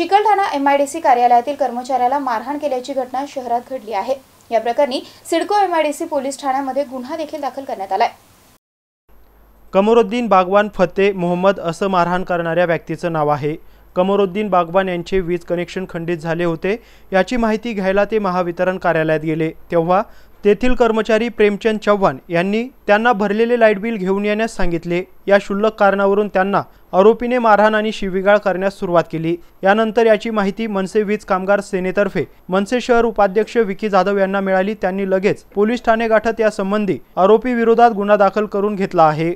Chikalthana C कार्यालयातील कर्मचाऱ्याला मारहाण केल्याची घटना शहरात घडली आहे या प्रकरणी CIDCO M I D C police ठाण्यामध्ये गुन्हा देखील दाखल करण्यात आलाय कमरुद्दीन बागवान फते मोहम्मद असं मारहाण करणाऱ्या व्यक्तीचं नाव आहे कमरुद्दीन बागवान यांचे वीज कनेक्शन खंडित झाले होते याची माहिती घ्यायला ते महावितरण कार्यालयात गेले तेव्हा तेथील कर्मचारी प्रेमचंद चव्हाण यांनी त्यांना भरलेले लाईट बिल घेऊन येण्यास सांगितले या शुल्लक कारणावरून त्यांना आरोपीने मारहाण आणि शिवीगाळ करण्यास सुरुवात केली यानंतर याची माहिती मनसे वीज कामगार सेनेतर्फे मनसे शहर उपाध्यक्ष विकी जाधव यांना मिळाली त्यांनी लगेच पोलीस ठाणे गाठत यासंबंधी आरोपी विरोधात गुन्हा दाखल करून घेतला आहे